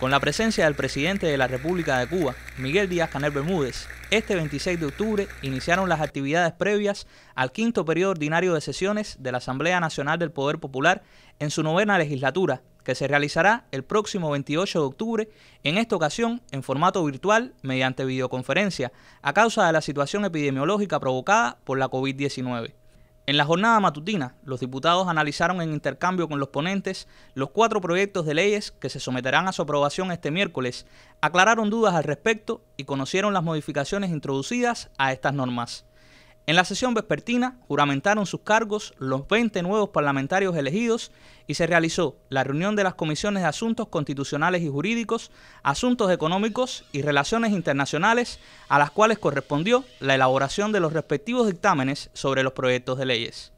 con la presencia del presidente de la República de Cuba, Miguel Díaz Canel Bermúdez. Este 26 de octubre iniciaron las actividades previas al quinto periodo ordinario de sesiones de la Asamblea Nacional del Poder Popular en su novena legislatura, que se realizará el próximo 28 de octubre, en esta ocasión en formato virtual mediante videoconferencia, a causa de la situación epidemiológica provocada por la COVID-19. En la jornada matutina, los diputados analizaron en intercambio con los ponentes los cuatro proyectos de leyes que se someterán a su aprobación este miércoles, aclararon dudas al respecto y conocieron las modificaciones introducidas a estas normas. En la sesión vespertina juramentaron sus cargos los 20 nuevos parlamentarios elegidos y se realizó la reunión de las comisiones de asuntos constitucionales y jurídicos, asuntos económicos y relaciones internacionales, a las cuales correspondió la elaboración de los respectivos dictámenes sobre los proyectos de leyes.